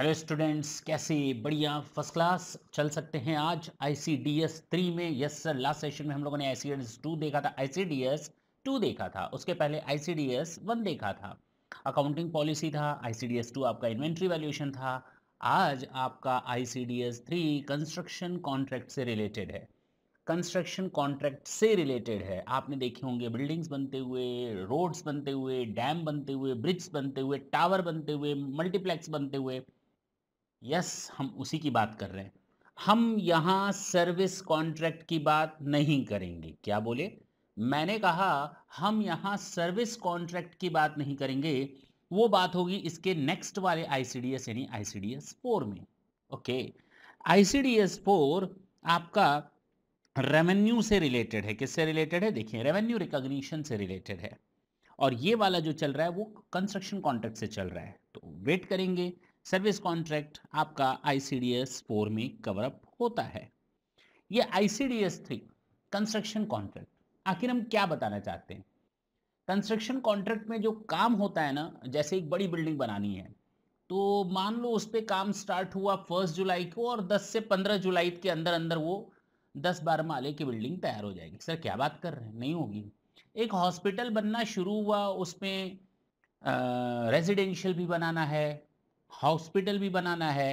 Hello students कैसे बढ़िया first class चल सकते हैं आज I C D S three में यस सर लास्ट सेशन में हम लोगों ने I C D S two देखा था I C D S two देखा था उसके पहले I C D S one देखा था अकाउंटिंग पॉलिसी था I C D S two आपका इन्वेंट्री वैल्यूएशन था आज आपका I C D S three construction contract से रिलेटेड है कंस्ट्रक्शन कॉन्ट्रैक्ट से रिलेटेड है आपने देखे होंगे बिल्डिंग्स बनते हुए रोड्स बनते हुए डैम बनते हुए ब्रिज बनते हुए टावर बनते हुए मल्टीप्लेक्स बनते हुए यस हम उसी की बात कर रहे हैं हम यहां सर्विस कॉन्ट्रैक्ट की बात नहीं करेंगे क्या बोले मैंने कहा हम यहां सर्विस कॉन्ट्रैक्ट की बात नहीं करेंगे वो बात होगी इसके नेक्स्ट वाले आईसीडीएस यानी I C D S four में okay I C D S four आपका रेवेन्यू से रिलेटेड है किससे रिलेटेड है देखिए रेवेन्यू रिकॉग्निशन से रिलेटेड है और ये वाला जो चल रहा है वो कंस्ट्रक्शन कॉन्ट्रैक्ट से चल रहा है तो वेट करेंगे सर्विस कॉन्ट्रैक्ट आपका I C D S four में कवरअप होता है ये I C D S three construction contract आखिर हम क्या बताना चाहते हैं कंस्ट्रक्शन कॉन्ट्रैक्ट में जो काम होता है ना जैसे एक बड़ी बिल्डिंग बनानी है तो मान लो उस पर काम स्टार्ट हुआ फर्स्ट जुलाई को और 10 से 15 जुलाई के अंदर अंदर वो 10 बारह माले की बिल्डिंग तैयार हो जाएगी सर क्या बात कर रहे हैं नहीं होगी एक हॉस्पिटल बनना शुरू हुआ उसमें रेजिडेंशियल भी बनाना है हॉस्पिटल भी बनाना है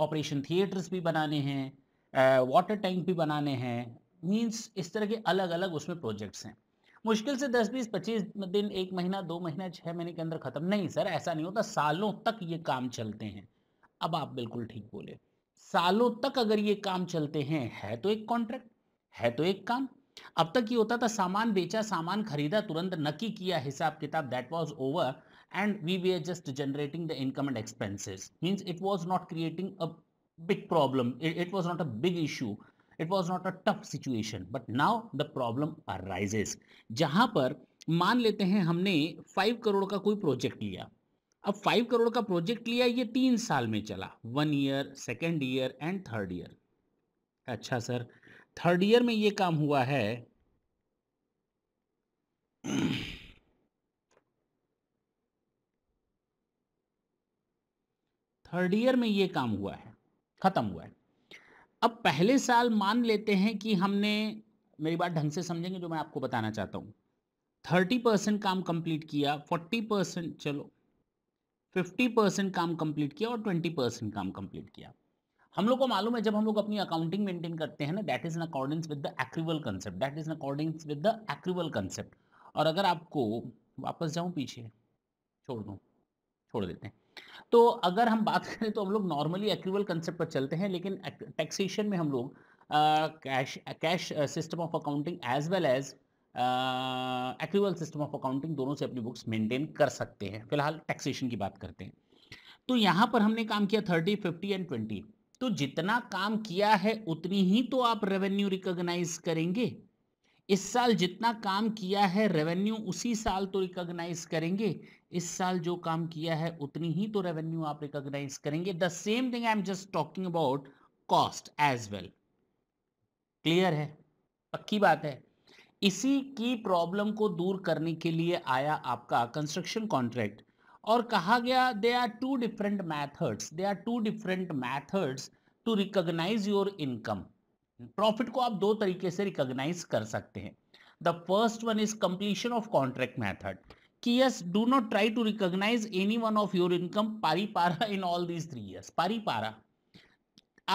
ऑपरेशन थिएटर्स भी बनाने हैं वाटर टैंक भी बनाने हैं मीन्स इस तरह के अलग अलग उसमें प्रोजेक्ट्स हैं मुश्किल से 10 बीस 25 दिन एक महीना दो महीना छः महीने के अंदर ख़त्म नहीं सर ऐसा नहीं होता सालों तक ये काम चलते हैं अब आप बिल्कुल ठीक बोले सालों तक अगर ये काम चलते हैं है तो एक कॉन्ट्रैक्ट है तो एक काम अब तक ये होता था सामान बेचा सामान खरीदा तुरंत नकी किया हिसाब किताब that was over and we were just generating the income and expenses means it was not creating a big problem it, it was not a big issue it was not a tough situation but now the problem arises jahan par मान लेते हैं हमने five crore का कोई project लिया अब five crore का project लिया ये तीन साल में चला one year second year and third year अच्छा सर थर्ड ईयर में ये काम हुआ है थर्ड ईयर में ये काम हुआ है ख़त्म हुआ है अब पहले साल मान लेते हैं कि हमने मेरी बात ढंग से समझेंगे जो मैं आपको बताना चाहता हूँ थर्टी परसेंट काम कंप्लीट किया फोर्टी परसेंट चलो फिफ्टी परसेंट काम कंप्लीट किया और ट्वेंटी परसेंट काम कंप्लीट किया हम लोग को मालूम है जब हम लोग अपनी अकाउंटिंग मेंटेन करते हैं ना that is in accordance with the accrual concept that is in accordance with the accrual concept और अगर आपको वापस जाऊँ पीछे छोड़ दो छोड़ देते हैं तो अगर हम बात करें तो हम लोग नॉर्मली एक्रूवल कंसेप्ट पर चलते हैं लेकिन टैक्सेशन में हम लोग cash cash system of accounting as well as accrual system of accounting दोनों से अपनी बुक्स मेंटेन कर सकते हैं फिलहाल टैक्सेशन की बात करते हैं तो यहाँ पर हमने काम किया थर्टी फिफ्टी एंड ट्वेंटी तो जितना काम किया है उतनी ही तो आप रेवेन्यू रिकॉग्नाइज करेंगे इस साल जितना काम किया है रेवेन्यू उसी साल तो रिकॉग्नाइज करेंगे इस साल जो काम किया है उतनी ही तो रेवेन्यू आप रिकॉग्नाइज करेंगे the same thing I am just talking about cost as well clear है पक्की बात है इसी की प्रॉब्लम को दूर करने के लिए आया आपका कंस्ट्रक्शन कॉन्ट्रैक्ट और कहा गया they are two different methods they are two different methods to recognise your income profit को आप दो तरीके से रिकॉग्नाइज कर सकते हैं the first one is completion of contract method कि yes do not try to recognise any one of your income पारी पारा in all these three years पारी पारा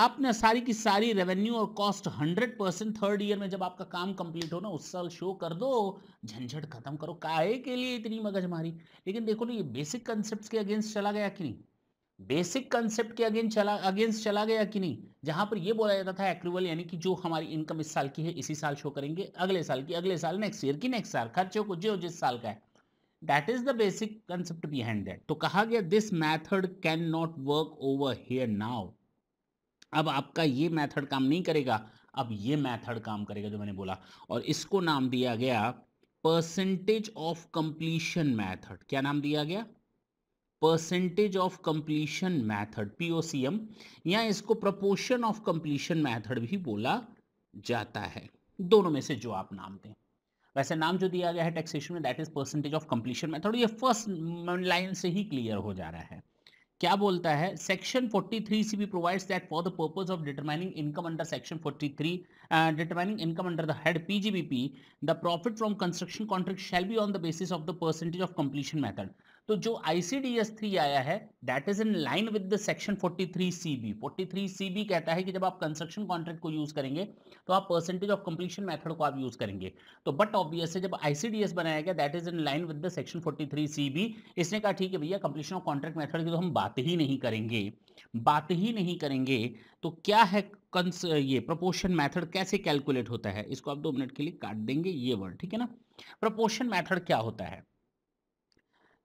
आपने सारी की सारी रेवेन्यू और कॉस्ट 100 परसेंट थर्ड ईयर में जब आपका काम कंप्लीट हो ना उस साल शो कर दो झंझट खत्म करो काय के लिए इतनी मगजमारी लेकिन देखो ना ये बेसिक कंसेप्ट के अगेंस्ट चला गया कि नहीं बेसिक कंसेप्ट के अगेंस्ट चला अगेंस्ट चला गया कि नहीं जहां पर यह बोला जाता था एक्रूवल यानी कि जो हमारी इनकम इस साल की है इसी साल शो करेंगे अगले साल की अगले साल नेक्स्ट ईयर की नेक्स्ट साल खर्चों को जो जिस साल का है that is the basic concept behind that तो कहा गया this method can not work over here now अब आपका ये मैथड काम नहीं करेगा अब ये मैथड काम करेगा जो मैंने बोला और इसको नाम दिया गया परसेंटेज ऑफ कंप्लीशन मैथड क्या नाम दिया गया percentage of completion method POCM या इसको प्रपोर्शन ऑफ कंप्लीशन मैथड भी बोला जाता है दोनों में से जो आप नाम दें वैसे नाम जो दिया गया है टैक्सेशन में that is percentage of completion method ये फर्स्ट लाइन से ही क्लियर हो जा रहा है क्या बोलता है सेक्शन 43 सी भी provides that for the purpose of determining income under section 43 determining income under the head PGBP the profit from construction contract shall be on the basis of the percentage of completion method तो जो ICDS three आया है that is in line with the section 43 CB 43 CB कहता है कि जब आप construction contract को यूज करेंगे तो आप परसेंटेज ऑफ कंप्लीशन मेथड को आप यूज करेंगे तो बट है जब आईसीडीएस बनाया गया that is in line with the section 43 CB इसने कहा ठीक है भैया कंप्लीशन ऑफ कॉन्ट्रैक्ट मेथड की तो हम बात ही नहीं करेंगे बात ही नहीं करेंगे तो क्या है कंस ये प्रपोर्शन मेथड कैसे कैलकुलेट होता है इसको आप दो मिनट के लिए काट देंगे ये वर्ड ठीक है ना प्रपोर्शन मेथड क्या होता है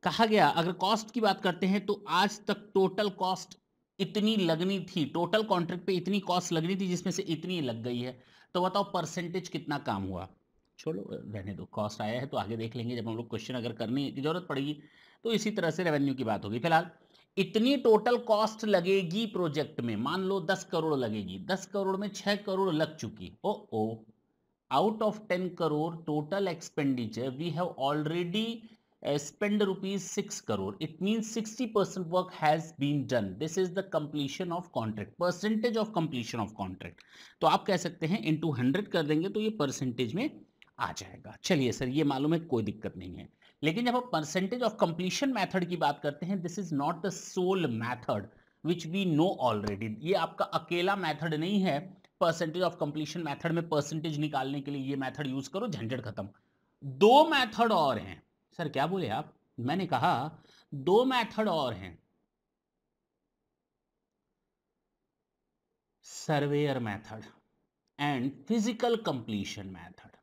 कहा गया अगर कॉस्ट की बात करते हैं तो आज तक टोटल कॉस्ट इतनी लगनी थी टोटल कॉन्ट्रैक्ट पे इतनी कॉस्ट लगनी थी जिसमें से इतनी लग गई है तो बताओ परसेंटेज कितना काम हुआ छोड़ो रहने दो कॉस्ट आया है तो आगे देख लेंगे जब हम लोग क्वेश्चन अगर करने की जरूरत पड़ेगी तो इसी तरह से रेवेन्यू की बात होगी फिलहाल इतनी टोटल कॉस्ट लगेगी प्रोजेक्ट में मान लो दस करोड़ लगेगी दस करोड़ में छह करोड़ लग चुकी oh oh out of ten crore total expenditure we have already spend rupees six crore it mean sixty percent work has been done this is the completion of contract percentage of completion of contract तो आप कह सकते हैं इन two hundred कर देंगे तो ये percentage में आ जाएगा चलिए सर ये मालूम है कोई दिक्कत नहीं है लेकिन जब आप परसेंटेज ऑफ कंप्लीशन मैथड की बात करते हैं this is not the sole method which we know already ये आपका अकेला मैथड नहीं है परसेंटेज ऑफ कंप्लीशन मैथड में परसेंटेज निकालने के लिए ये मैथड यूज करो झंझट खत्म दो मैथड और हैं सर क्या बोले आप मैंने कहा दो मेथड और हैं surveyor method and physical completion method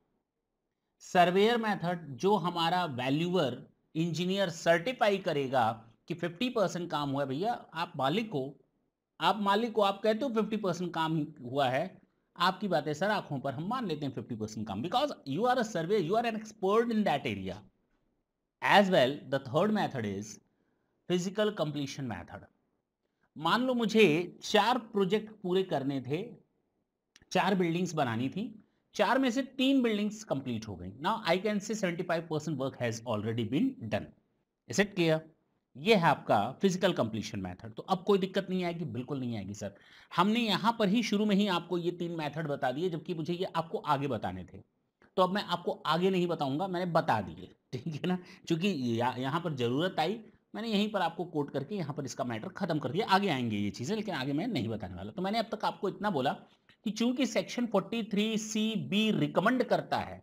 surveyor method जो हमारा वैल्यूअर इंजीनियर सर्टिफाई करेगा कि 50 परसेंट काम हुआ है भैया आप मालिक हो आप मालिक को आप कहते हो 50 परसेंट काम हुआ है आपकी बातें सर आंखों पर हम मान लेते हैं 50 परसेंट काम because you are a survey you are an expert in that area as well the third method is physical completion method मान लो मुझे चार प्रोजेक्ट पूरे करने थे चार बिल्डिंग्स बनानी थी चार में से तीन बिल्डिंग्स कंप्लीट हो गई now I can say 75 percent work has already been done is it clear ये है आपका फिजिकल कंप्लीशन मेथड तो अब कोई दिक्कत नहीं आएगी बिल्कुल नहीं आएगी सर हमने यहां पर ही शुरू में ही आपको ये तीन मेथड बता दिए जबकि मुझे ये आपको आगे बताने थे तो अब मैं आपको आगे नहीं बताऊंगा मैंने बता दिए ठीक है ना क्योंकि यहाँ पर ज़रूरत आई मैंने यहीं पर आपको कोट करके यहाँ पर इसका मैटर खत्म कर दिया आगे आएंगे ये चीज़ें लेकिन आगे मैं नहीं बताने वाला तो मैंने अब तक आपको इतना बोला कि चूंकि section three C B recommend करता है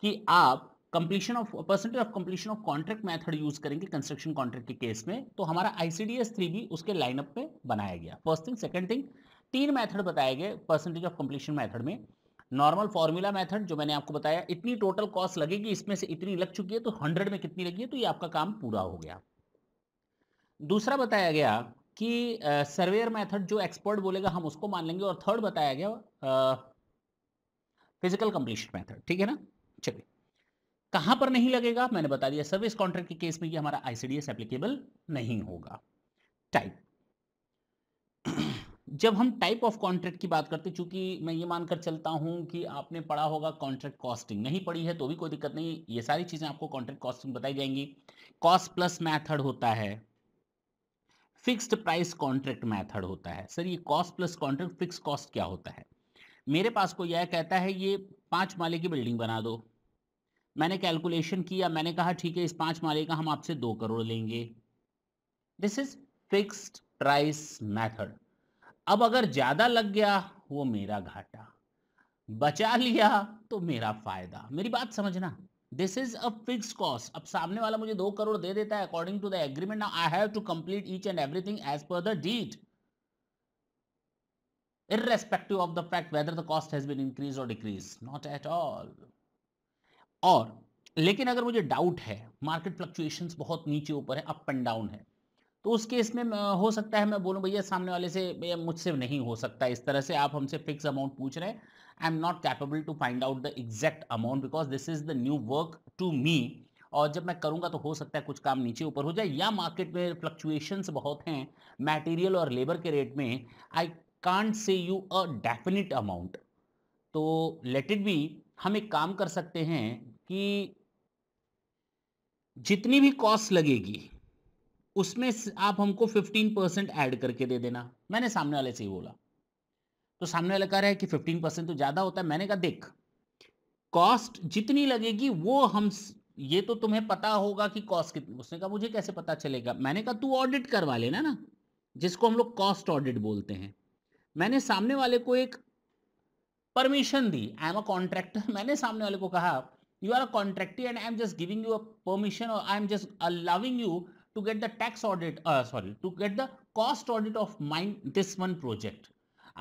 कि आप completion of percentage of completion of contract method use करेंगे कंस्ट्रक्शन कॉन्ट्रैक्ट के केस में तो हमारा आईसीडीएस थ्री भी उसके लाइनअप में बनाया गया फर्स्ट थिंग सेकंड थिंग तीन मेथड बताए गए परसेंटेज ऑफ कंप्लीशन मेथड में नॉर्मल फॉर्मूला मेथड जो मैंने आपको बताया इतनी टोटल कॉस्ट लगेगी इसमें से इतनी लग चुकी है तो हंड्रेड में कितनी लगी है तो ये आपका काम पूरा हो गया दूसरा बताया गया कि सर्वेयर मेथड जो एक्सपर्ट बोलेगा हम उसको मान लेंगे और थर्ड बताया गया फिजिकल कंप्लीशन मेथड ठीक है ना चलिए कहां पर नहीं लगेगा मैंने बता दिया सर्विस कॉन्ट्रैक्ट के केस में ये हमारा आईसीडीएस एप्लीकेबल नहीं होगा टाइप जब हम टाइप ऑफ कॉन्ट्रैक्ट की बात करते चूंकि मैं ये मानकर चलता हूं कि आपने पढ़ा होगा कॉन्ट्रैक्ट कॉस्टिंग नहीं पढ़ी है तो भी कोई दिक्कत नहीं ये सारी चीज़ें आपको कॉन्ट्रैक्ट कॉस्टिंग बताई जाएंगी कॉस्ट प्लस मैथड होता है फिक्स्ड प्राइस कॉन्ट्रैक्ट मैथड होता है सर ये cost plus contract fix cost क्या होता है मेरे पास को यह कहता है ये पांच माले की बिल्डिंग बना दो मैंने कैलकुलेशन किया मैंने कहा ठीक है इस पांच माले का हम आपसे दो करोड़ लेंगे this is fixed price method अब अगर ज़्यादा लग गया वो मेरा घाटा बचा लिया तो मेरा फायदा मेरी बात समझना this is a fix cost अब सामने वाला मुझे दो करोड़ दे देता है according to the agreement now I have to complete each and everything as per the deed irrespective of the fact whether the cost has been increase और decrease not at all और लेकिन अगर मुझे डाउट है market fluctuation बहुत नीचे ऊपर है अप एंड डाउन है तो उस केस में हो सकता है मैं बोलूं भैया सामने वाले से भैया मुझसे नहीं हो सकता इस तरह से आप हमसे फिक्स अमाउंट पूछ रहे हैं I am not capable to find out the exact amount because this is the new work to me और जब मैं करूंगा तो हो सकता है कुछ काम नीचे ऊपर हो जाए या मार्केट में फ्लक्चुएशंस बहुत हैं मटेरियल और लेबर के रेट में I can't say you a definite amount तो लेट इट बी हम एक काम कर सकते हैं कि जितनी भी कॉस्ट लगेगी उसमें आप हमको 15 परसेंट ऐड करके दे देना मैंने सामने वाले से ही बोला तो सामने वाला कह रहा है कि 15 परसेंट तो ज़्यादा होता है मैंने कहा देख कॉस्ट जितनी लगेगी वो हम ये तो तुम्हें पता होगा कि कॉस्ट कितनी उसने कहा मुझे कैसे पता चलेगा मैंने कहा तू ऑडिट करवा लेना ना जिसको हम लोग कॉस्ट ऑडिट बोलते हैं मैंने सामने वाले को एक परमिशन दी आई एम अ कॉन्ट्रैक्टर मैंने सामने वाले को कहा you are a contractor and I am just giving you a permission और I am just allowing you to get the tax audit uh, sorry to get the cost audit of mine this one project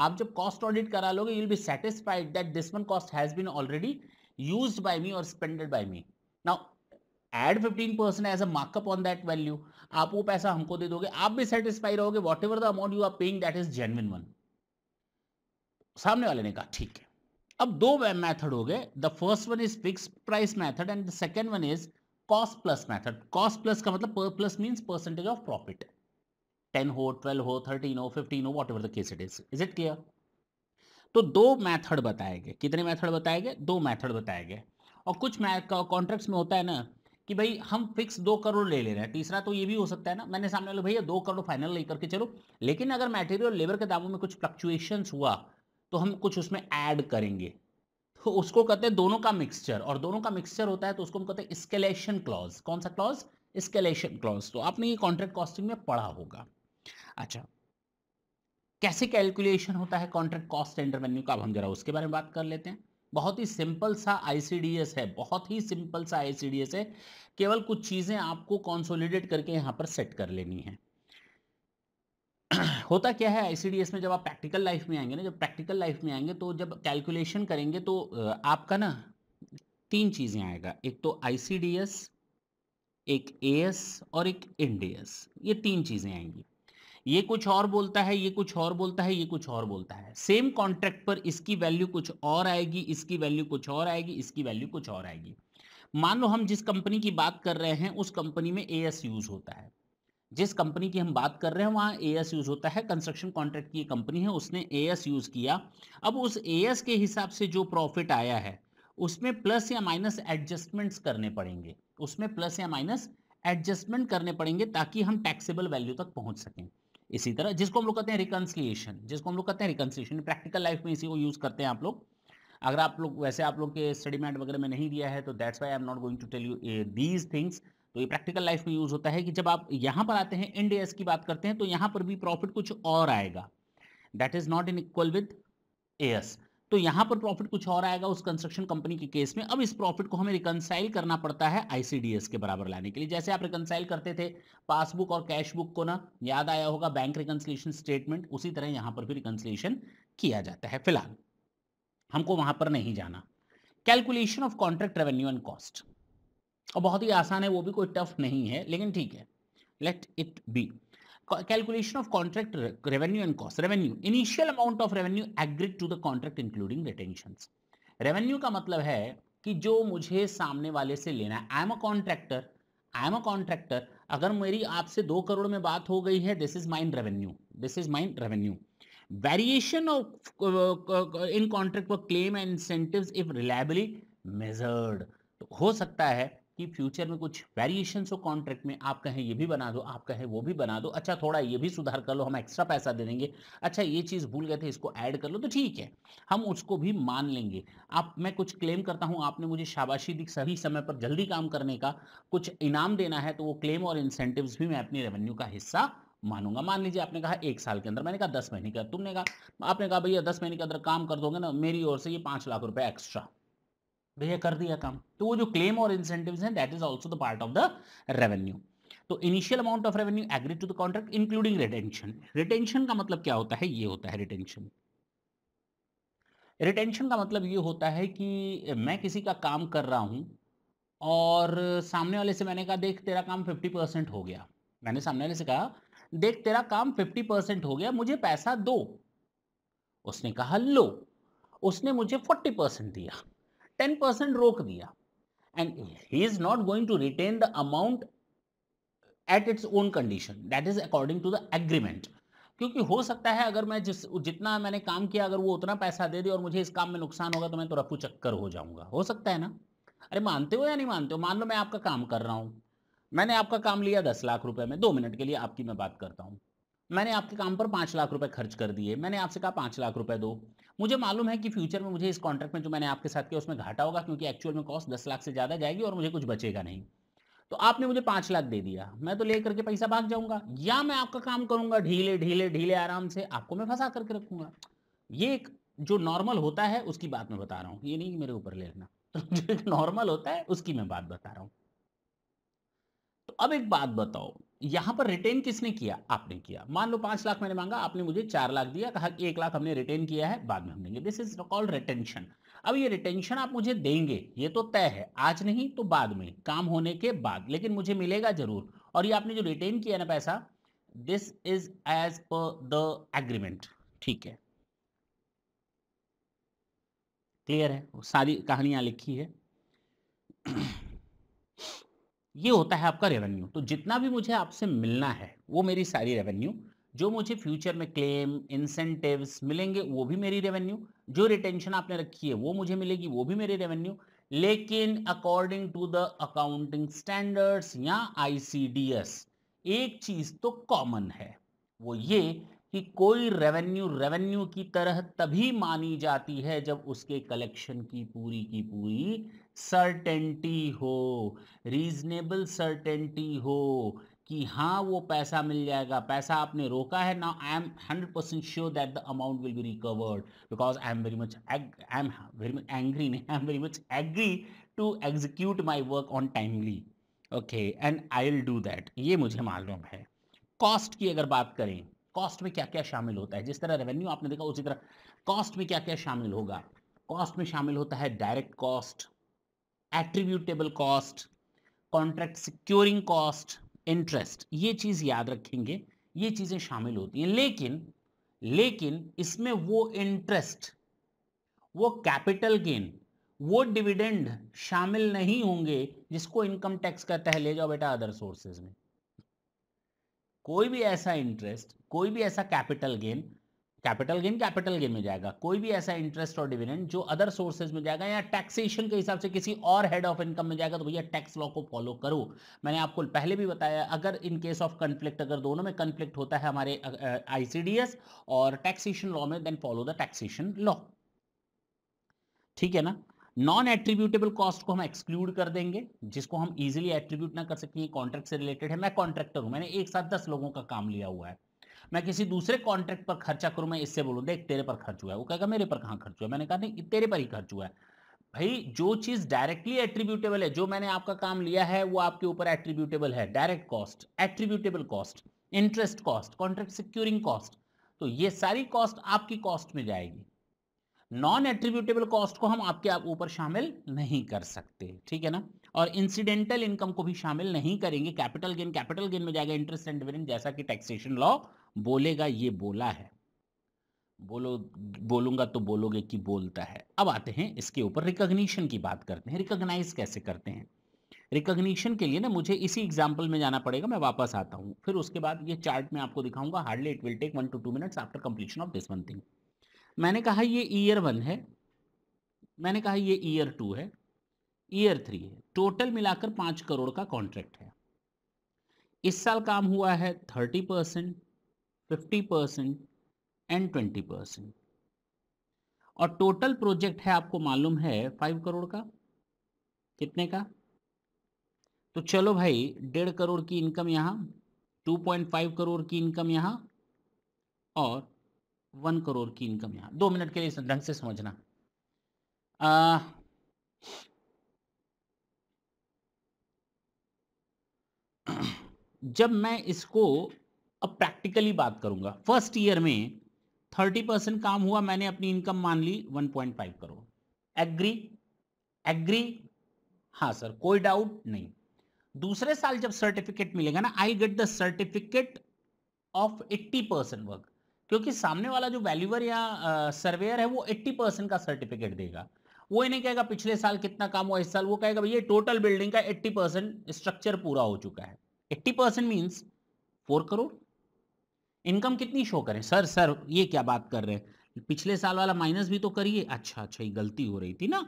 आप जब cost audit करा लोगे you will be satisfied that this one cost has been already used by me और spended by me now add 15 percent as a markup on that value आप वो पैसा हमको दे दोगे आप भी सेटिस्फाई रहोगे whatever the amount you are paying that is genuine one सामने वाले ने कहा ठीक है अब दो मैथड हो गए the first one is fix price method and the second one is cost plus method cost plus का मतलब plus means percentage of profit ten हो ट्वेल्व हो थर्टीन हो फिफ्टीन हो whatever the case it is is it clear तो दो method बताए गए कितने मैथड बताए गए दो मैथड बताए गए और कुछ कॉन्ट्रैक्ट्स में होता है ना कि भाई हम फिक्स दो करोड़ ले ले रहे हैं तीसरा तो ये भी हो सकता है ना मैंने सामने वाले भैया दो करोड़ फाइनल लेकर के चलो लेकिन अगर मटेरियल लेबर के दामों में कुछ फ्लक्चुएशंस हुआ तो हम कुछ उसमें ऐड करेंगे तो उसको कहते हैं दोनों का मिक्सचर और दोनों का मिक्सचर होता है तो उसको हम कहते हैं स्केलेशन क्लॉज कौन सा क्लॉज स्केलेशन क्लॉज तो आपने ये कॉन्ट्रैक्ट कॉस्टिंग में पढ़ा होगा अच्छा कैसे कैलकुलेशन होता है कॉन्ट्रैक्ट कॉस्ट एंड रेवेन्यू का अब हम जरा उसके बारे में बात कर लेते हैं बहुत ही सिंपल सा आईसीडीएस है बहुत ही सिंपल सा आईसीडीएस है केवल कुछ चीज़ें आपको कॉन्सोलिडेट करके यहाँ पर सेट कर लेनी है होता क्या है आई में जब आप प्रैक्टिकल लाइफ में आएंगे ना जब प्रैक्टिकल लाइफ में आएंगे तो जब कैलकुलेशन करेंगे तो आपका ना तीन चीज़ें आएगा एक तो आई एक ए और एक एन ये तीन चीज़ें आएंगी ये कुछ और बोलता है ये कुछ और बोलता है ये कुछ और बोलता है सेम कॉन्ट्रैक्ट पर इसकी वैल्यू कुछ और आएगी इसकी वैल्यू कुछ और आएगी इसकी वैल्यू कुछ और आएगी मान लो हम जिस कंपनी की बात कर रहे हैं उस कंपनी में ए यूज होता है जिस कंपनी की हम बात कर रहे हैं वहाँ ए एस यूज़ होता है कंस्ट्रक्शन कॉन्ट्रैक्ट की कंपनी है उसने ए एस यूज़ किया अब उस ए एस के हिसाब से जो प्रॉफिट आया है उसमें प्लस या माइनस एडजस्टमेंट्स करने पड़ेंगे उसमें प्लस या माइनस एडजस्टमेंट करने पड़ेंगे ताकि हम टैक्सेबल वैल्यू तक पहुंच सकें इसी तरह जिसको हम लोग कहते हैं रिकन्सिलिएशन जिसको हम लोग कहते हैं रिकन्सिलिएशन प्रैक्टिकल लाइफ में इसी को यूज़ करते हैं आप लोग अगर आप लोग वैसे आप लोग के स्टडी मैट वगैरह में नहीं दिया है तो that's why I am not going to tell you these things तो ये प्रैक्टिकल लाइफ में यूज होता है कि जब आप यहां पर आते हैं एंड की बात करते हैं तो यहां पर भी प्रॉफिट कुछ और आएगा that is not in equal with us तो यहां पर प्रॉफिट कुछ और आएगा उस कंस्ट्रक्शन कंपनी के केस में अब इस प्रॉफिट को हमें रिकनसाइल करना पड़ता है आईसीडीएस के बराबर लाने के लिए जैसे आप रिकनसाइल करते थे पासबुक और कैश बुक को ना याद आया होगा बैंक रिकनसिलेशन स्टेटमेंट उसी तरह यहां पर भी रिकनसिलेशन किया जाता है फिलहाल हमको वहां पर नहीं जाना calculation of contract revenue and cost और बहुत ही आसान है वो भी कोई टफ नहीं है लेकिन ठीक है let it be calculation of contract revenue and cost revenue initial amount of revenue agreed to the contract including retention revenue का मतलब है कि जो मुझे सामने वाले से लेना है I am a contractor I am a contractor अगर मेरी आपसे दो करोड़ में बात हो गई है this is mine revenue this is mine revenue variation of in contract for claim and incentive if reliably measured हो सकता है कि फ्यूचर में कुछ वेरिएशन हो कॉन्ट्रैक्ट में आप कहें ये भी बना दो आप कहें वो भी बना दो अच्छा थोड़ा ये भी सुधार कर लो हम एक्स्ट्रा पैसा दे देंगे अच्छा ये चीज़ भूल गए थे इसको ऐड कर लो तो ठीक है हम उसको भी मान लेंगे आप मैं कुछ क्लेम करता हूँ आपने मुझे शाबाशी दी सही समय पर जल्दी काम करने का कुछ इनाम देना है तो वो क्लेम और इंसेंटिव भी मैं अपनी रेवेन्यू का हिस्सा मानूंगा मान लीजिए आपने कहा एक साल के अंदर मैंने कहा दस महीने का तुमने कहा आपने कहा भैया दस महीने के अंदर काम कर दोगे ना मेरी ओर से ये पाँच लाख रुपए एक्स्ट्रा भैया कर दिया काम तो वो जो क्लेम और इंसेंटिव्स हैं that is also the part of the revenue तो initial amount of revenue agree to the contract including retention retention का मतलब क्या होता है ये होता है रिटेंशन रिटेंशन का मतलब ये होता है कि मैं किसी का काम कर रहा हूं और सामने वाले से मैंने कहा देख तेरा काम फिफ्टी परसेंट हो गया मैंने सामने वाले से कहा देख तेरा काम फिफ्टी परसेंट हो गया मुझे पैसा दो उसने कहा लो उसने मुझे फोर्टी परसेंट दिया टेन परसेंट रोक दिया and he is not going to retain the amount at its own condition that is according to the agreement क्योंकि हो सकता है अगर मैं जिस जितना मैंने काम किया अगर वो उतना पैसा दे दे और मुझे इस काम में नुकसान होगा तो मैं तो रफू चक्कर हो जाऊंगा हो सकता है ना अरे मानते हो या नहीं मानते हो मान लो मैं आपका काम कर रहा हूं मैंने आपका काम लिया दस लाख रुपए में दो मिनट के लिए आपकी मैं बात करता हूं मैंने आपके काम पर पांच लाख रुपए खर्च कर दिए मैंने आपसे कहा पांच लाख रुपए दो मुझे मालूम है कि फ्यूचर में मुझे इस कॉन्ट्रैक्ट में जो मैंने आपके साथ किया उसमें घाटा होगा क्योंकि एक्चुअल में कॉस्ट दस लाख से ज़्यादा जाएगी और मुझे कुछ बचेगा नहीं तो आपने मुझे पांच लाख दे दिया मैं तो ले करके पैसा भाग जाऊंगा या मैं आपका काम करूंगा ढीले ढीले ढीले आराम से आपको मैं फंसा करके रखूंगा ये एक जो नॉर्मल होता है उसकी बात मैं बता रहा हूँ ये नहीं कि मेरे ऊपर ले लेना नॉर्मल होता है उसकी मैं बात बता रहा हूँ तो अब एक बात बताओ यहां पर रिटेन किसने किया आपने किया मान लो पांच लाख मैंने मांगा आपने मुझे चार लाख दिया कहा कि एक लाख हमने रिटेन किया है बाद में हम देंगे दिस इज कॉल्ड रिटेंशन अब ये रिटेंशन आप मुझे देंगे ये तो तय है आज नहीं तो बाद में काम होने के बाद लेकिन मुझे मिलेगा जरूर और ये आपने जो रिटेन किया ना पैसा this is as per the agreement ठीक है क्लियर है सारी कहानियां लिखी है ये होता है आपका रेवेन्यू तो जितना भी मुझे आपसे मिलना है वो मेरी सारी रेवेन्यू जो मुझे फ्यूचर में क्लेम इंसेंटिव्स मिलेंगे वो भी मेरी रेवेन्यू जो रिटेंशन आपने रखी है वो मुझे मिलेगी वो भी मेरी रेवेन्यू लेकिन according to the accounting standards या आईसीडीएस एक चीज तो कॉमन है वो ये कि कोई रेवेन्यू रेवेन्यू की तरह तभी मानी जाती है जब उसके कलेक्शन की पूरी की पूरी सर्टेंटी हो रीजनेबल सर्टेंटी हो कि हाँ वो पैसा मिल जाएगा पैसा आपने रोका है ना I am hundred percent sure that the amount will be recovered because I am very much I am very much angry नहीं I am very much agree to execute my work on timely okay and I will do that ये मुझे मालूम है cost की अगर बात करें cost में क्या क्या शामिल होता है जिस तरह रेवेन्यू आपने देखा उसी तरह कॉस्ट में क्या क्या शामिल होगा कॉस्ट में शामिल होता है direct cost attributable cost contract securing cost interest ये चीज़ याद रखेंगे ये चीज़ें शामिल होती हैं लेकिन लेकिन इसमें वो इंटरेस्ट वो कैपिटल गेन वो डिविडेंड शामिल नहीं होंगे जिसको इनकम टैक्स का ले जाओ बेटा अदर सोर्सेज में कोई भी ऐसा इंटरेस्ट कोई भी ऐसा capital gain capital gain capital gain में जाएगा कोई भी ऐसा इंटरेस्ट और डिविडेंड जो अदर सोर्सेज में जाएगा या टैक्सेशन के हिसाब से किसी और हेड ऑफ इनकम में जाएगा तो भैया टैक्स लॉ को फॉलो करो मैंने आपको पहले भी बताया अगर इन केस ऑफ कंफ्लिक्ट अगर दोनों में कंफ्लिक्ट होता है हमारे आईसीडीएस और टैक्सेशन लॉ में then follow the taxation law ठीक है ना नॉन एट्रीब्यूटेबल कॉस्ट को हम एक्सक्लूड कर देंगे जिसको हम इजीली एट्रीब्यूट ना कर सकते कॉन्ट्रैक्ट से रिलेटेड है मैं कॉन्ट्रैक्टर हूं मैंने एक साथ दस लोगों का काम लिया हुआ है मैं किसी दूसरे कॉन्ट्रैक्ट पर खर्चा करूं मैं इससे बोलूं देख तेरे पर खर्च हुआ है वो कहेगा मेरे पर कहाँ खर्च हुआ है मैंने कहा नहीं तेरे पर ही खर्च हुआ है भाई जो चीज डायरेक्टली एट्रीब्यूटेबल है जो मैंने आपका काम लिया है वो आपके ऊपर एट्रीब्यूटेबल है direct cost attributable cost interest cost contract securing cost तो ये सारी कॉस्ट आपकी कॉस्ट में जाएगी नॉन एट्रीब्यूटेबल कॉस्ट को हम आपके आप ऊपर शामिल नहीं कर सकते ठीक है ना और इंसिडेंटल इनकम को भी शामिल नहीं करेंगे कैपिटल गेन कैपिटल गेन में जाएगा इंटरेस्ट एंड डिविडेंड जैसा कि टैक्सेशन लॉ बोलेगा ये बोला है बोलो बोलूंगा तो बोलोगे कि बोलता है अब आते हैं इसके ऊपर रिकोग्निशन की बात करते हैं रिकग्नाइज कैसे करते हैं रिकग्निशन के लिए ना मुझे इसी एग्जाम्पल में जाना पड़ेगा मैं वापस आता हूँ फिर उसके बाद ये चार्ट में आपको दिखाऊंगा hardly it will take one two two minutes after completion of this one thing मैंने कहा ये ईयर वन है मैंने कहा ये ईयर टू है ईयर थ्री है टोटल मिलाकर पाँच करोड़ का कॉन्ट्रैक्ट है इस साल काम हुआ है thirty percent fifty percent and twenty percent और टोटल प्रोजेक्ट है आपको मालूम है फाइव करोड़ का कितने का तो चलो भाई डेढ़ करोड़ की इनकम यहाँ टू पॉइंट फाइव करोड़ की इनकम यहाँ और वन करोड़ की इनकम यहाँ दो मिनट के लिए ढंग से समझना आ, जब मैं इसको अब प्रैक्टिकली बात करूंगा फर्स्ट ईयर में थर्टी परसेंट काम हुआ मैंने अपनी इनकम मान ली one point five crore agree agree हाँ सर कोई डाउट नहीं दूसरे साल जब सर्टिफिकेट मिलेगा ना I get the certificate of eighty percent work क्योंकि सामने वाला जो वैल्यूअर या सर्वेयर है वो 80 परसेंट का सर्टिफिकेट देगा वो इन्हें कहेगा पिछले साल कितना काम हुआ इस साल वो कहेगा भैया टोटल बिल्डिंग का 80 परसेंट स्ट्रक्चर पूरा हो चुका है 80 percent means four crore income कितनी शो करें सर सर ये क्या बात कर रहे हैं पिछले साल वाला माइनस भी तो करिए अच्छा अच्छा ये गलती हो रही थी ना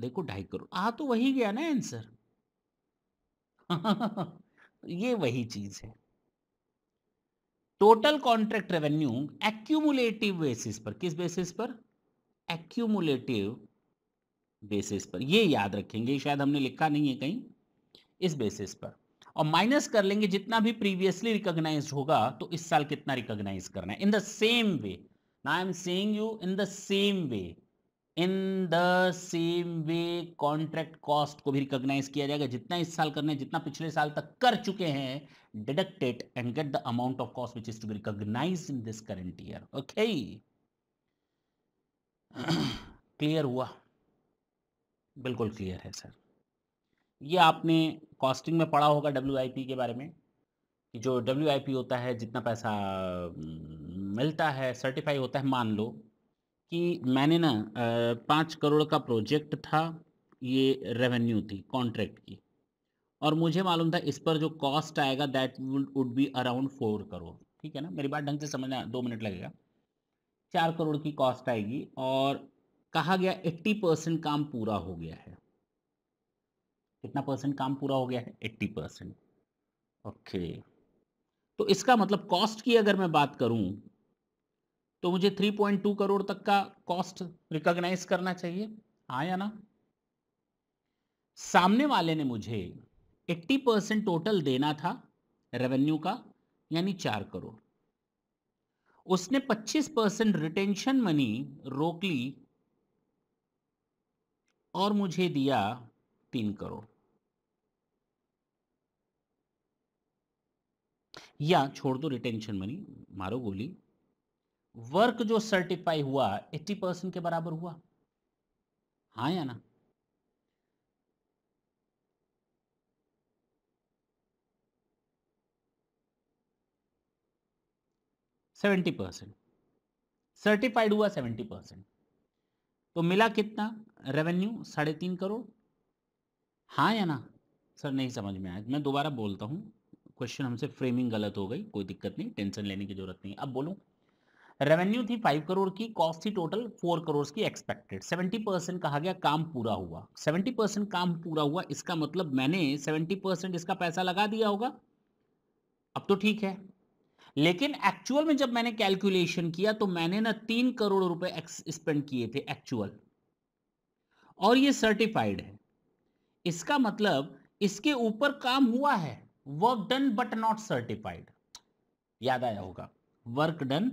देखो ढाई करोड़ आ तो वही गया ना आंसर ये वही चीज है total contract revenue accumulative basis पर किस बेसिस पर एक्यूमुलेटिव बेसिस पर ये याद रखेंगे शायद हमने लिखा नहीं है कहीं इस बेसिस पर और माइनस कर लेंगे जितना भी प्रीवियसली रिकॉग्नाइज होगा तो इस साल कितना रिकॉग्नाइज करना है इन द सेम वे ना I am saying you in the same way in the same way contract cost को भी रिकॉग्नाइज किया जाएगा जितना इस साल करने जितना पिछले साल तक कर चुके हैं deducted and get the amount of cost which is to be recognise in this current year okay clear हुआ बिल्कुल क्लियर है सर ये आपने कॉस्टिंग में पढ़ा होगा डब्ल्यू के बारे में कि जो डब्ल्यू होता है जितना पैसा मिलता है सर्टिफाई होता है मान लो कि मैंने ना पाँच करोड़ का प्रोजेक्ट था ये रेवेन्यू थी कॉन्ट्रैक्ट की और मुझे मालूम था इस पर जो कॉस्ट आएगा that would be around four crore ठीक है ना मेरी बात ढंग से समझना दो मिनट लगेगा चार करोड़ की कॉस्ट आएगी और कहा गया एट्टी परसेंट काम पूरा हो गया है कितना परसेंट काम पूरा हो गया है एट्टी परसेंट ओके तो इसका मतलब कॉस्ट की अगर मैं बात करूं तो मुझे 3.2 करोड़ तक का कॉस्ट रिकॉग्नाइज करना चाहिए हाँ या ना सामने वाले ने मुझे 80 परसेंट टोटल देना था रेवेन्यू का यानी चार करोड़ उसने 25 परसेंट रिटेंशन मनी रोक ली और मुझे दिया तीन करोड़ या छोड़ दो रिटेंशन मनी मारो गोली वर्क जो सर्टिफाई हुआ 80 परसेंट के बराबर हुआ हाँ या ना सेवेंटी परसेंट सर्टिफाइड हुआ सेवेंटी परसेंट तो मिला कितना रेवेन्यू साढ़े तीन करोड़ हाँ या ना सर नहीं समझ में आया मैं दोबारा बोलता हूँ क्वेश्चन हमसे फ्रेमिंग गलत हो गई कोई दिक्कत नहीं टेंशन लेने की जरूरत नहीं अब बोलो रेवेन्यू थी फाइव करोड़ की कॉस्ट थी टोटल फोर करोड़ की एक्सपेक्टेड सेवेंटी परसेंट कहा गया काम पूरा हुआ सेवेंटी परसेंट काम पूरा हुआ इसका मतलब मैंने सेवेंटी परसेंट इसका पैसा लगा दिया होगा अब तो ठीक है लेकिन एक्चुअल में जब मैंने कैलकुलेशन किया तो मैंने ना तीन करोड़ रुपए स्पेंड किए थे एक्चुअल और ये सर्टिफाइड है इसका मतलब इसके ऊपर काम हुआ है work done but not certified याद आया होगा वर्क डन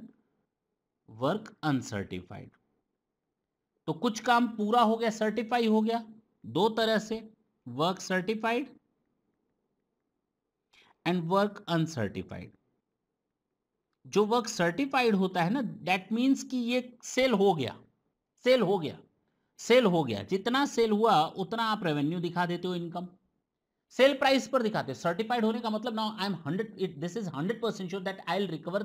वर्क अनसर्टिफाइड तो कुछ काम पूरा हो गया सर्टिफाई हो गया दो तरह से work certified and work uncertified जो वर्क सर्टिफाइड होता है ना दैट मींस कि ये सेल हो गया सेल हो गया सेल हो गया जितना सेल हुआ उतना आप रेवेन्यू दिखा देते हो इनकम सेल प्राइस पर दिखाते हो सर्टिफाइड होने का मतलब now I am hundred this is hundred percent sure that I will recover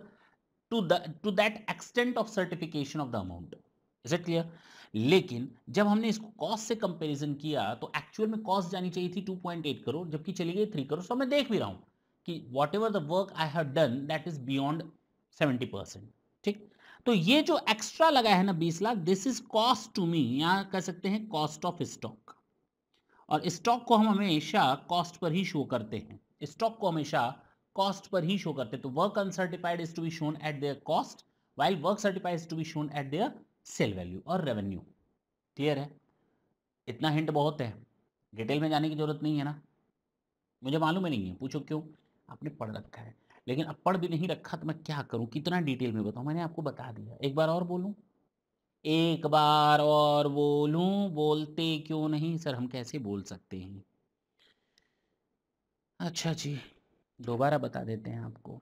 to the to that extent of certification of the amount is it clear लेकिन जब हमने इसको कॉस्ट से कंपैरिजन किया तो एक्चुअल में कॉस्ट जानी चाहिए थी 2.8 करोड़ जबकि चली गई 3 करोड़ सो मैं देख भी रहा हूं कि whatever the work I have done that is beyond 70 percent ठीक तो ये जो एक्स्ट्रा लगा है ना 20 lakh this is cost to me यहां कह सकते हैं कॉस्ट ऑफ स्टॉक और स्टॉक को हम हमेशा कॉस्ट पर ही शो करते हैं स्टॉक को हमेशा कॉस्ट पर ही शो करते तो work uncertified is to be shown at their cost while work certified is to be shown at their sale value और रेवेन्यू क्लियर है इतना हिंट बहुत है डिटेल में जाने की जरूरत नहीं है ना मुझे मालूम ही नहीं है पूछो क्यों आपने पढ़ रखा है लेकिन अब पढ़ भी नहीं रखा तो मैं क्या करूं कितना डिटेल में बताऊं मैंने आपको बता दिया एक बार और बोलूं एक बार और बोलूं बोलते क्यों नहीं सर हम कैसे बोल सकते हैं अच्छा जी दोबारा बता देते हैं आपको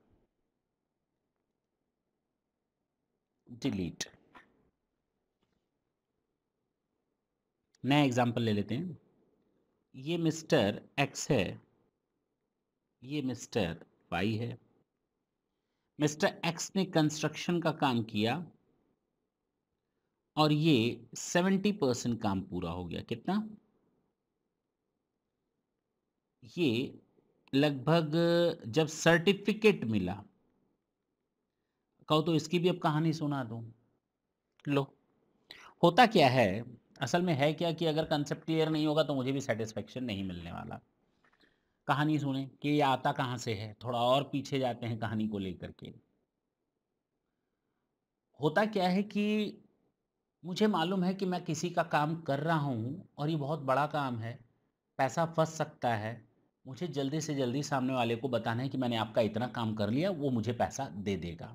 डिलीट नया एग्जांपल ले लेते हैं ये मिस्टर एक्स है ये मिस्टर वाई है मिस्टर एक्स ने कंस्ट्रक्शन का काम किया और ये सेवेंटी परसेंट काम पूरा हो गया कितना ये लगभग जब सर्टिफिकेट मिला कहो तो इसकी भी अब कहानी सुना दूं लो होता क्या है असल में है क्या कि अगर कंसेप्ट क्लियर नहीं होगा तो मुझे भी सेटिस्फेक्शन नहीं मिलने वाला कहानी सुने कि ये आता कहाँ से है थोड़ा और पीछे जाते हैं कहानी को लेकर के होता क्या है कि मुझे मालूम है कि मैं किसी का काम कर रहा हूँ और ये बहुत बड़ा काम है पैसा फंस सकता है मुझे जल्दी से जल्दी सामने वाले को बताना है कि मैंने आपका इतना काम कर लिया वो मुझे पैसा दे देगा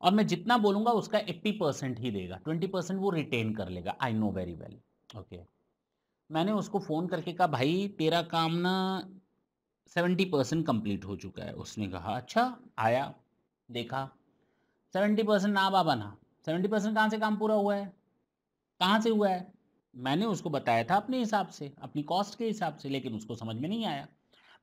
और मैं जितना बोलूँगा उसका एट्टी परसेंट ही देगा ट्वेंटी परसेंट वो रिटेन कर लेगा I know very well okay मैंने उसको फ़ोन करके कहा भाई तेरा काम ना सेवेंटी परसेंट कम्प्लीट हो चुका है उसने कहा अच्छा आया देखा सेवेंटी परसेंट ना बाबा ना सेवेंटी परसेंट कहाँ से काम पूरा हुआ है कहाँ से हुआ है मैंने उसको बताया था अपने हिसाब से अपनी कॉस्ट के हिसाब से लेकिन उसको समझ में नहीं आया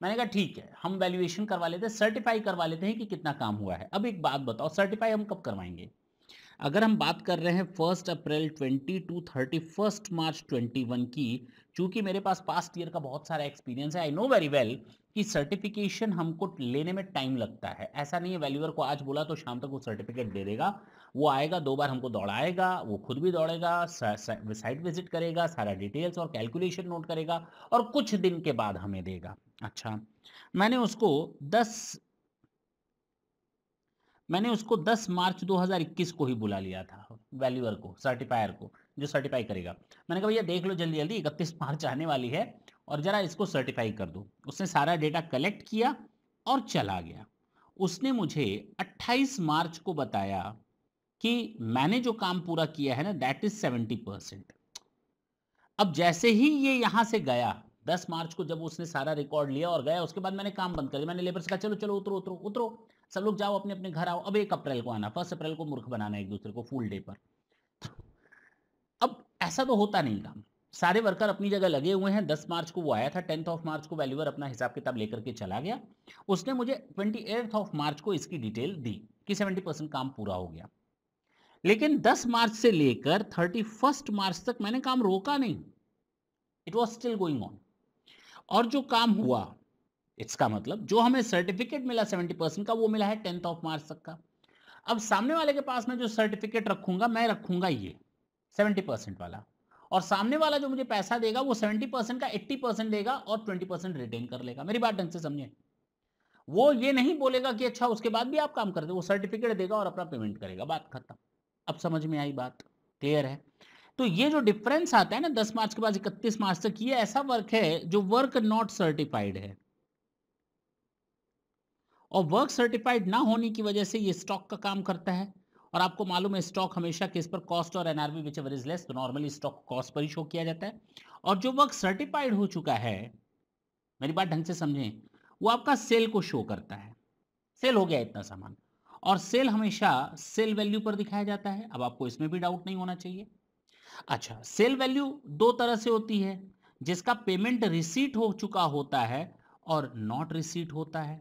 मैंने कहा ठीक है हम वैल्यूएशन करवा लेते हैं सर्टिफाई करवा लेते हैं कि कितना काम हुआ है अब एक बात बताओ सर्टिफाई हम कब करवाएंगे अगर हम बात कर रहे हैं first April 20 to thirty first March 21 की चूंकि मेरे पास पास्ट ईयर का बहुत सारा एक्सपीरियंस है आई नो वेरी वेल कि सर्टिफिकेशन हमको लेने में टाइम लगता है ऐसा नहीं है वैल्यूअर को आज बोला तो शाम तक वो सर्टिफिकेट दे देगा वो आएगा दो बार हमको दौड़ाएगा वो खुद भी दौड़ेगा साइट विजिट करेगा सारा डिटेल्स और कैलकुलेशन नोट करेगा और कुछ दिन के बाद हमें देगा अच्छा मैंने उसको दस मैंने उसको 10 मार्च 2021 को ही बुला लिया था वैल्यूअर को सर्टिफायर को जो सर्टिफाई करेगा मैंने कहा भैया देख लो जल्दी जल्दी इकतीस मार्च आने वाली है और ज़रा इसको सर्टिफाई कर दो उसने सारा डेटा कलेक्ट किया और चला गया उसने मुझे 28 मार्च को बताया कि मैंने जो काम पूरा किया है ना दैट इज 70 परसेंट अब जैसे ही ये यहां से गया दस मार्च को जब उसने सारा रिकॉर्ड लिया और गया उसके बाद मैंने काम बंद कर दिया मैंने लेबर से कहा चलो चलो उतरो उतरो उतरो सब लोग जाओ अपने अपने घर आओ अब एक अप्रैल को आना फर्स्ट अप्रैल को मूर्ख बनाना एक दूसरे को फुल डे पर अब ऐसा तो होता नहीं काम सारे वर्कर अपनी जगह लगे हुए हैं दस मार्च को वो आया था टेंथ ऑफ मार्च को वैल्यूअर अपना हिसाब किताब लेकर के चला गया उसने मुझे ट्वेंटी ऑफ मार्च को इसकी डिटेल दी कि सेवेंटी परसेंट काम पूरा हो गया लेकिन दस मार्च से लेकर थर्टी फर्स्ट मार्च तक मैंने काम रोका नहीं it was still going on और जो काम हुआ इसका मतलब जो हमें सर्टिफिकेट मिला सेवेंटी परसेंट का वो मिला है टेंथ ऑफ मार्च तक का अब सामने वाले के पास में जो सर्टिफिकेट रखूंगा मैं रखूंगा ये सेवेंटी परसेंट वाला और सामने वाला जो मुझे पैसा देगा वो सेवेंटी परसेंट का एट्टी परसेंट देगा और ट्वेंटी परसेंट रिटेन कर लेगा मेरी बात ढंग से समझे वो ये नहीं बोलेगा कि अच्छा उसके बाद भी आप काम करते वो सर्टिफिकेट देगा और अपना पेमेंट करेगा बात खत्म अब समझ में आई बात क्लियर है तो ये जो डिफरेंस आता है ना दस मार्च के बाद इकतीस मार्च तक ये ऐसा वर्क है जो वर्क नॉट सर्टिफाइड है और वर्क सर्टिफाइड ना होने की वजह से ये स्टॉक का काम करता है और आपको मालूम है स्टॉक हमेशा किस पर कॉस्ट और NRV whichever is less तो नॉर्मली स्टॉक कॉस्ट पर ही शो किया जाता है और जो वर्क सर्टिफाइड हो चुका है मेरी बात ढंग से समझें वो आपका सेल को शो करता है सेल हो गया इतना सामान और सेल हमेशा सेल वैल्यू पर दिखाया जाता है अब आपको इसमें भी डाउट नहीं होना चाहिए अच्छा सेल वैल्यू दो तरह से होती है जिसका पेमेंट रिसीट हो चुका होता है और नॉट रिसीट होता है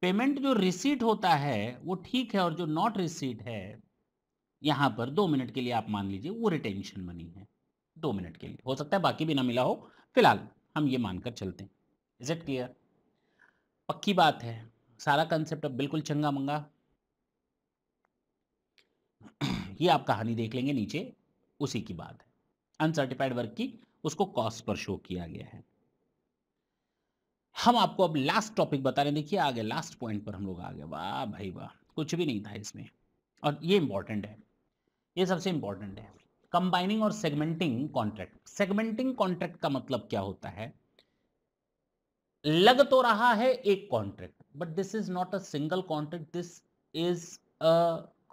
पेमेंट जो रिसीट होता है वो ठीक है और जो नॉट रिसीट है यहां पर दो मिनट के लिए आप मान लीजिए वो रिटेंशन मनी है दो मिनट के लिए हो सकता है बाकी भी ना मिला हो फिलहाल हम ये मानकर चलते हैं इज इट क्लियर पक्की बात है सारा कंसेप्ट अब बिल्कुल चंगा मंगा ये आप कहानी देख लेंगे नीचे उसी की बात है अनसर्टिफाइड वर्क की उसको कॉस्ट पर शो किया गया है हम आपको अब लास्ट टॉपिक बता रहे हैं देखिए आगे लास्ट पॉइंट पर हम लोग आ गए वाह भाई वाह कुछ भी नहीं था इसमें और ये इंपॉर्टेंट है ये सबसे इंपॉर्टेंट है कंबाइनिंग और सेगमेंटिंग कॉन्ट्रैक्ट सेगमेंटिंग कॉन्ट्रैक्ट का मतलब क्या होता है लग तो रहा है एक contract but this is not a single contract this is a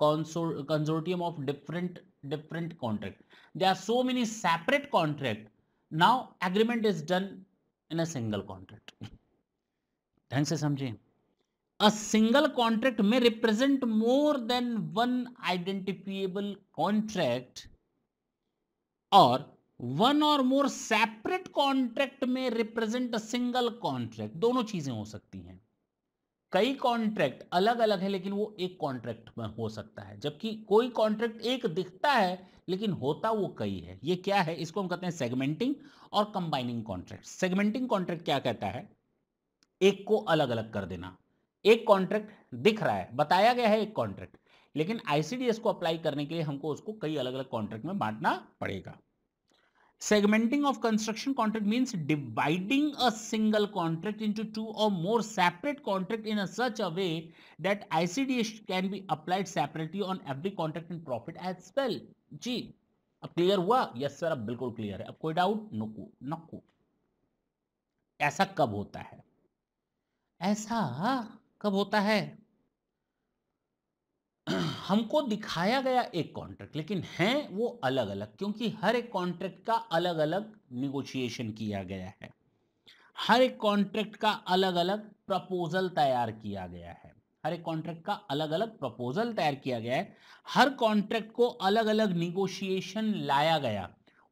consortium of different different contract. There are so many separate contract. Now agreement is done in a single contract. ढंग से समझिए अ सिंगल कॉन्ट्रैक्ट में represent more than one identifiable contract और one और more separate contract में represent a single contract दोनों चीजें हो सकती हैं कई कॉन्ट्रैक्ट अलग अलग है लेकिन वो एक कॉन्ट्रैक्ट में हो सकता है जबकि कोई कॉन्ट्रैक्ट एक दिखता है लेकिन होता वो कई है ये क्या है इसको हम कहते हैं सेगमेंटिंग और कंबाइनिंग कॉन्ट्रैक्ट सेगमेंटिंग कॉन्ट्रैक्ट क्या कहता है एक को अलग अलग कर देना एक कॉन्ट्रैक्ट दिख रहा है बताया गया है एक कॉन्ट्रैक्ट लेकिन आईसीडीएस को अप्लाई करने के लिए हमको उसको कई अलग अलग कॉन्ट्रैक्ट में बांटना पड़ेगा segmenting of construction contract means dividing a single contract into two और more separate contract in a such a way that ICDS can be applied separately on every contract in profit as well जी अब clear हुआ yes sir अब बिल्कुल clear है अब कोई doubt नको नको ऐसा कब होता है ऐसा कब होता है हमको दिखाया गया एक कॉन्ट्रैक्ट लेकिन है वो अलग अलग क्योंकि हर एक कॉन्ट्रैक्ट का अलग अलग निगोशिएशन किया गया है हर एक कॉन्ट्रैक्ट का अलग अलग प्रपोजल तैयार किया गया है हर एक कॉन्ट्रैक्ट का अलग अलग प्रपोजल तैयार किया गया है हर कॉन्ट्रैक्ट को अलग अलग निगोशिएशन लाया गया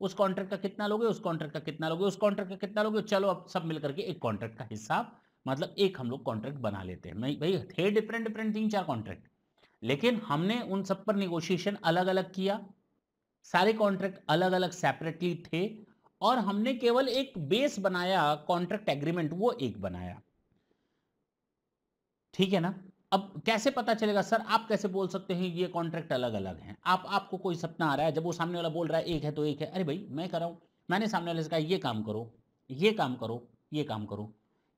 उस कॉन्ट्रैक्ट का कितना लोगे उस कॉन्ट्रैक्ट का कितना लोगे उस कॉन्ट्रैक्ट का कितना लोगे चलो अब सब मिलकर के एक कॉन्ट्रैक्ट का हिसाब मतलब एक हम लोग कॉन्ट्रैक्ट बना लेते हैं नहीं भाई थे डिफरेंट डिफरेंट तीन चार कॉन्ट्रैक्ट लेकिन हमने उन सब पर निगोशिएशन अलग अलग किया सारे कॉन्ट्रैक्ट अलग अलग सेपरेटली थे और हमने केवल एक बेस बनाया कॉन्ट्रैक्ट एग्रीमेंट वो एक बनाया ठीक है ना अब कैसे पता चलेगा सर आप कैसे बोल सकते हैं ये कॉन्ट्रैक्ट अलग अलग हैं आप आपको कोई सपना आ रहा है जब वो सामने वाला बोल रहा है एक है तो एक है अरे भाई मैं कर रहा हूं मैंने सामने वाले से कहा ये काम करो ये काम करो ये काम करो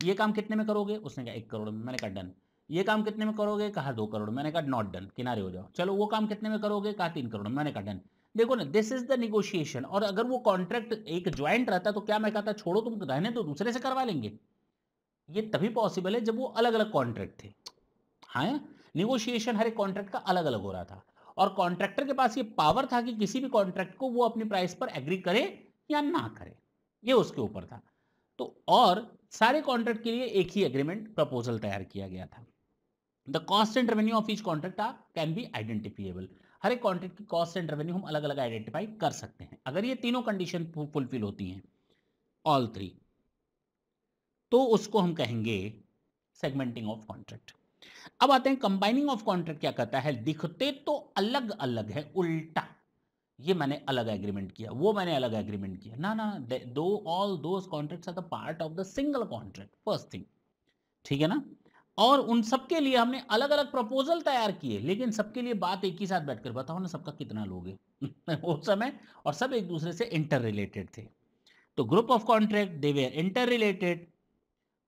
ये काम कितने में करोगे उसने कहा एक करोड़ में मैंने कहा डन ये काम कितने में करोगे कहा दो करोड़ मैंने कहा नॉट डन किनारे हो जाओ चलो वो काम कितने में करोगे कहा तीन करोड़ मैंने कहा डन देखो ना दिस इज द निगोशिएशन और अगर वो कॉन्ट्रैक्ट एक ज्वाइंट रहता तो क्या मैं कहता छोड़ो तुम रहने तो दूसरे से करवा लेंगे ये तभी पॉसिबल है जब वो अलग अलग कॉन्ट्रैक्ट थे हाँ निगोशिएशन हर एक कॉन्ट्रैक्ट का अलग अलग हो रहा था और कॉन्ट्रैक्टर के पास ये पावर था कि किसी भी कॉन्ट्रैक्ट को वो अपनी प्राइस पर एग्री करे या ना करे ये उसके ऊपर था तो और सारे कॉन्ट्रैक्ट के लिए एक ही एग्रीमेंट प्रपोजल तैयार किया गया था the cost and revenue of each contract are can be identifiable हर एक कॉन्ट्रैक्ट की कॉस्ट एंड रेवेन्यू हम अलग अलग आइडेंटिफाई कर सकते हैं अगर ये तीनों कंडीशन फुलफिल होती हैं ऑल थ्री तो उसको हम कहेंगे सेगमेंटिंग ऑफ कॉन्ट्रैक्ट अब आते हैं कंबाइनिंग ऑफ कॉन्ट्रैक्ट क्या करता है दिखते तो अलग अलग है उल्टा ये मैंने अलग एग्रीमेंट किया वो मैंने अलग एग्रीमेंट किया ना ना दो ऑल दो contracts are the part of the single contract first thing ठीक है ना और उन सबके लिए हमने अलग अलग प्रपोजल तैयार किए लेकिन सबके लिए बात एक ही साथ बैठकर बताओ ना सबका कितना लोगे वो समय और सब एक दूसरे से इंटर रिलेटेड थे तो group of contract they were inter related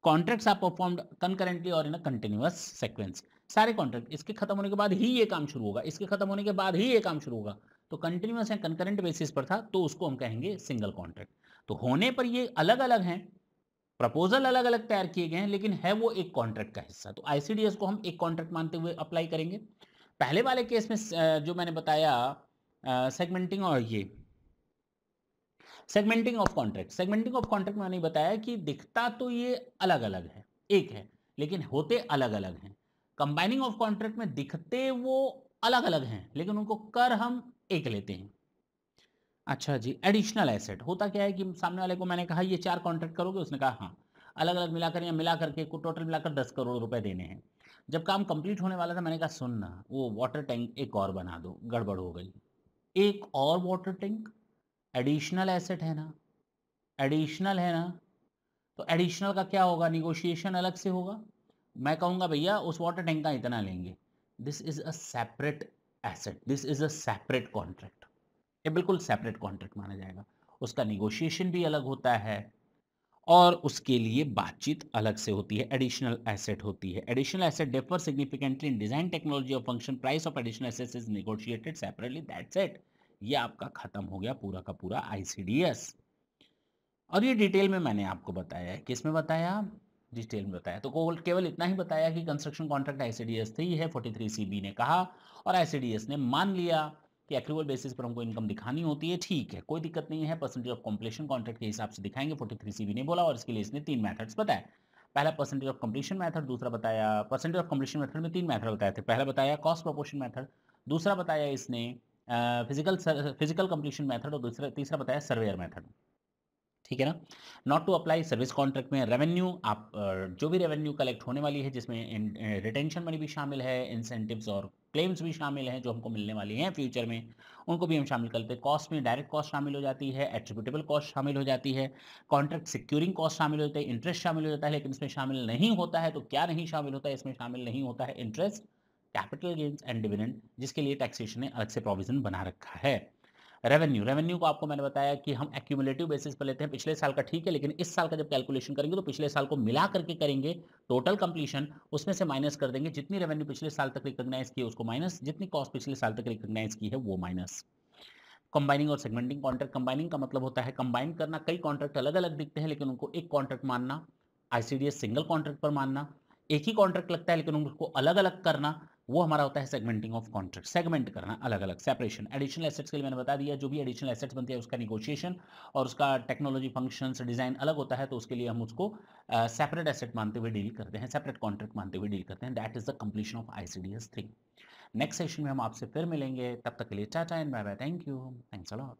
contracts are performed concurrently और इन अ कंटिन्यूस सेक्वेंस सारे कॉन्ट्रैक्ट इसके खत्म होने के बाद ही ये काम शुरू होगा इसके खत्म होने के बाद ही ये काम शुरू होगा तो कंटिन्यूस या कंकरेंट बेसिस पर था तो उसको हम कहेंगे सिंगल कॉन्ट्रैक्ट तो होने पर ये अलग अलग हैं प्रपोजल अलग अलग तैयार किए गए हैं लेकिन है वो एक कॉन्ट्रैक्ट का हिस्सा तो आईसीडीएस को हम एक कॉन्ट्रैक्ट मानते हुए अप्लाई करेंगे पहले वाले केस में जो मैंने बताया सेगमेंटिंग और ये segmenting of contract segmenting of contract मैंने बताया कि दिखता तो ये अलग अलग है एक है लेकिन होते अलग अलग हैं कंबाइनिंग ऑफ कॉन्ट्रैक्ट में दिखते वो अलग अलग हैं लेकिन उनको कर हम एक लेते हैं अच्छा जी एडिशनल एसेट होता क्या है कि सामने वाले को मैंने कहा ये चार कॉन्ट्रैक्ट करोगे उसने कहा हाँ अलग अलग मिलाकर या मिला करके टोटल मिलाकर दस करोड़ रुपए देने हैं जब काम कंप्लीट होने वाला था मैंने कहा सुन ना वो वाटर टैंक एक और बना दो गड़बड़ हो गई एक और वाटर टैंक एडिशनल एसेट है ना एडिशनल है ना तो एडिशनल का क्या होगा निगोशिएशन अलग से होगा मैं कहूँगा भैया उस वाटर टैंक का इतना लेंगे this is a separate asset this is a separate contract ये बिल्कुल सेपरेट कॉन्ट्रैक्ट माना जाएगा उसका निगोशिएशन भी अलग होता है और उसके लिए बातचीत अलग से होती है एडिशनल एसेट होती है additional asset differ significantly in design technology और function price of additional asset is negotiated separately that's it ये आपका खत्म हो गया पूरा का पूरा आईसीडीएस और ये डिटेल में मैंने आपको बताया है किसमें बताया डिटेल में बताया तो केवल इतना ही बताया कि कंस्ट्रक्शन कॉन्ट्रैक्ट आईसीडीएस थ्री है फोर्टी 43 सीबी ने कहा और आईसीडीएस ने मान लिया कि एक्रूवल बेसिस पर हमको इनकम दिखानी होती है ठीक है कोई दिक्कत नहीं है परसेंटेज ऑफ कंप्लीशन कॉन्ट्रैक्ट के हिसाब से दिखाएंगे फोर्टी थ्री सी ने बोला और इसके लिए इसने तीन मैथड्स बताया पहला परसेंटेज ऑफ कंप्लीशन मैथड दूसरा बताया परसेंटेज ऑफ कंप्लीशन मैथड में तीन मैथड बताए थे पहला बताया कॉस्ट प्रोपोर्शन मैथड दूसरा बताया इसने फिजिकल फिजिकल कंप्लीशन मैथड और दूसरा तीसरा बताया सर्वेयर मैथड ठीक है ना not to apply service contract में रेवेन्यू आप जो भी रेवेन्यू कलेक्ट होने वाली है जिसमें रिटेंशन मनी भी शामिल है इंसेंटिव्स और क्लेम्स भी शामिल हैं जो हमको मिलने वाली हैं फ्यूचर में उनको भी हम शामिल करते हैं कॉस्ट में डायरेक्ट कॉस्ट शामिल हो जाती है एट्रीब्यूटेबल कॉस्ट शामिल हो जाती है कॉन्ट्रैक्ट सिक्योरिंग कॉस्ट शामिल हो जाती है इंटरेस्ट शामिल हो जाता है लेकिन इसमें शामिल नहीं होता है तो क्या नहीं शामिल होता है इसमें शामिल नहीं होता है interest capital gains and dividend जिसके लिए टैक्सेशन ने अलग से प्रोविजन बना रखा है रेवेन्यू रेवेन्यू को आपको मैंने बताया कि हम एक्यूमुलेटिव बेसिस पर लेते हैं पिछले साल का ठीक है लेकिन इस साल का जब कैलकुलेशन करेंगे तो पिछले साल को मिला करके करेंगे टोटल कंप्लीशन उसमें से माइनस कर देंगे जितनी रेवेन्यू पिछले साल तक रिकोगनाइज की है उसको माइनस जितनी कॉस्ट पिछले साल तक रिकोगनाइज की है वो माइनस कंबाइनिंग और सेगमेंटिंग कॉन्ट्रैक्ट कंबाइनिंग का मतलब होता है कंबाइन करना कई कॉन्ट्रैक्ट अलग अलग दिखते हैं लेकिन उनको एक कॉन्ट्रैक्ट मानना आईसीडीएस सिंगल कॉन्ट्रैक्ट पर मानना एक ही कॉन्ट्रैक्ट लगता है लेकिन उनको अलग अलग करना वो हमारा होता है सेगमेंटिंग ऑफ कॉन्ट्रैक्ट सेगमेंट करना अलग अलग सेपरेशन एडिशनल एसेट्स के लिए मैंने बता दिया जो भी एडिशनल एसेट्स बनते हैं उसका निगोशिएशन और उसका टेक्नोलॉजी फंक्शंस डिज़ाइन अलग होता है तो उसके लिए हम उसको सेपरेट एसेट मानते हुए डील करते हैं सेपरेट कॉन्ट्रैक्ट मानते हुए डील करते हैं that is the completion of I C D S three next session में हम आपसे फिर मिलेंगे तब तक के लिए tata and bye bye thank you thanks allot